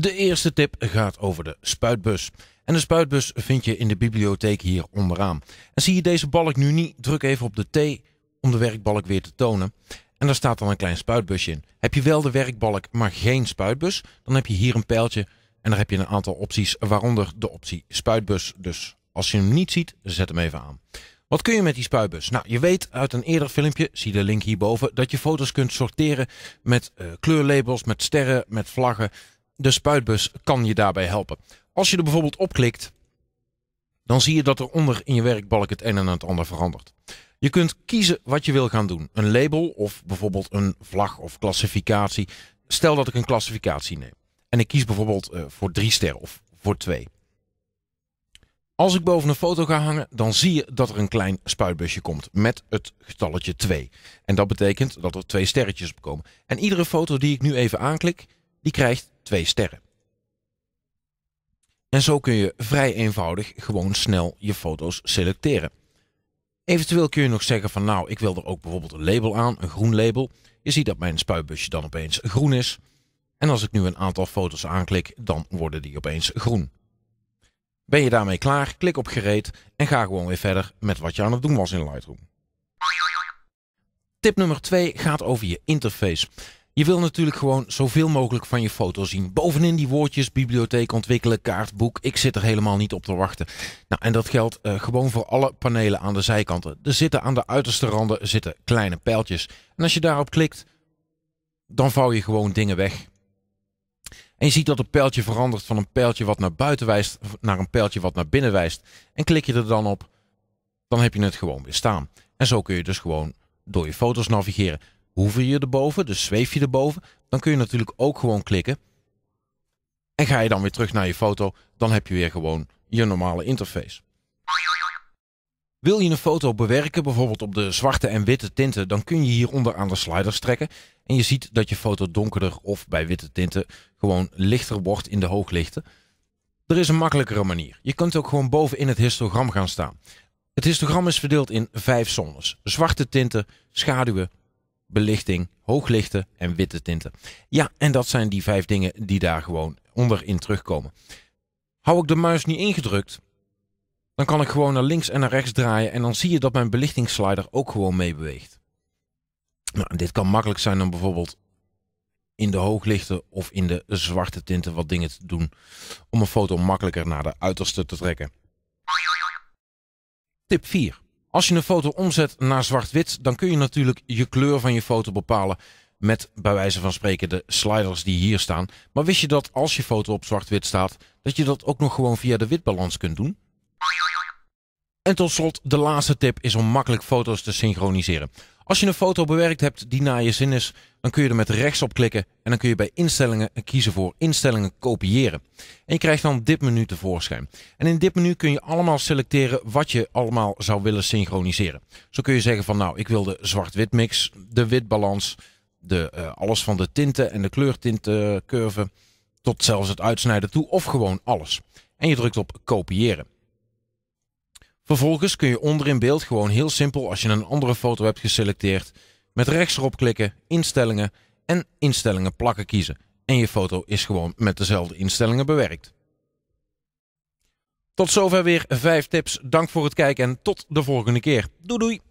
De eerste tip gaat over de spuitbus. En de spuitbus vind je in de bibliotheek hier onderaan. En zie je deze balk nu niet, druk even op de T om de werkbalk weer te tonen. En daar staat dan een klein spuitbusje in. Heb je wel de werkbalk, maar geen spuitbus, dan heb je hier een pijltje. En daar heb je een aantal opties, waaronder de optie spuitbus. Dus als je hem niet ziet, zet hem even aan. Wat kun je met die spuitbus? Nou, je weet uit een eerder filmpje, zie de link hierboven, dat je foto's kunt sorteren met eh, kleurlabels, met sterren, met vlaggen de spuitbus kan je daarbij helpen. Als je er bijvoorbeeld op klikt, dan zie je dat er onder in je werkbalk het een en het ander verandert. Je kunt kiezen wat je wil gaan doen. Een label of bijvoorbeeld een vlag of klassificatie. Stel dat ik een klassificatie neem. En ik kies bijvoorbeeld eh, voor drie sterren of voor twee. Als ik boven een foto ga hangen, dan zie je dat er een klein spuitbusje komt met het getalletje 2. En dat betekent dat er twee sterretjes op komen. En iedere foto die ik nu even aanklik, die krijgt twee sterren. En zo kun je vrij eenvoudig gewoon snel je foto's selecteren. Eventueel kun je nog zeggen van nou, ik wil er ook bijvoorbeeld een label aan, een groen label. Je ziet dat mijn spuitbusje dan opeens groen is. En als ik nu een aantal foto's aanklik, dan worden die opeens groen. Ben je daarmee klaar, klik op gereed en ga gewoon weer verder met wat je aan het doen was in Lightroom. Tip nummer 2 gaat over je interface. Je wil natuurlijk gewoon zoveel mogelijk van je foto zien. Bovenin die woordjes, bibliotheek ontwikkelen, kaartboek. Ik zit er helemaal niet op te wachten. Nou, en dat geldt eh, gewoon voor alle panelen aan de zijkanten. Er zitten aan de uiterste randen zitten kleine pijltjes. En als je daarop klikt, dan vouw je gewoon dingen weg. En je ziet dat het pijltje verandert van een pijltje wat naar buiten wijst naar een pijltje wat naar binnen wijst. En klik je er dan op, dan heb je het gewoon weer staan. En zo kun je dus gewoon door je foto's navigeren hoeven je erboven, dus zweef je erboven, dan kun je natuurlijk ook gewoon klikken. En ga je dan weer terug naar je foto, dan heb je weer gewoon je normale interface. Wil je een foto bewerken, bijvoorbeeld op de zwarte en witte tinten, dan kun je hieronder aan de sliders trekken. En je ziet dat je foto donkerder of bij witte tinten gewoon lichter wordt in de hooglichten. Er is een makkelijkere manier. Je kunt ook gewoon boven in het histogram gaan staan. Het histogram is verdeeld in vijf zones. Zwarte tinten, schaduwen, belichting, hooglichten en witte tinten. Ja, en dat zijn die vijf dingen die daar gewoon onderin terugkomen. Hou ik de muis niet ingedrukt, dan kan ik gewoon naar links en naar rechts draaien en dan zie je dat mijn belichtingsslider ook gewoon meebeweegt. Nou, dit kan makkelijk zijn om bijvoorbeeld in de hooglichten of in de zwarte tinten wat dingen te doen om een foto makkelijker naar de uiterste te trekken. Tip 4. Als je een foto omzet naar zwart-wit, dan kun je natuurlijk je kleur van je foto bepalen met bij wijze van spreken de sliders die hier staan. Maar wist je dat als je foto op zwart-wit staat, dat je dat ook nog gewoon via de witbalans kunt doen? En tot slot, de laatste tip is om makkelijk foto's te synchroniseren. Als je een foto bewerkt hebt die naar je zin is, dan kun je er met rechts op klikken en dan kun je bij instellingen kiezen voor instellingen kopiëren. En je krijgt dan dit menu tevoorschijn. En in dit menu kun je allemaal selecteren wat je allemaal zou willen synchroniseren. Zo kun je zeggen van nou, ik wil de zwart-wit mix, de witbalans, de, eh, alles van de tinten en de kleurtintencurve tot zelfs het uitsnijden toe of gewoon alles. En je drukt op kopiëren. Vervolgens kun je onder in beeld gewoon heel simpel, als je een andere foto hebt geselecteerd, met rechts erop klikken, instellingen en instellingen plakken kiezen. En je foto is gewoon met dezelfde instellingen bewerkt. Tot zover weer 5 tips. Dank voor het kijken en tot de volgende keer. Doei doei!